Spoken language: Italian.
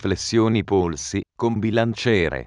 flessioni polsi, con bilanciere.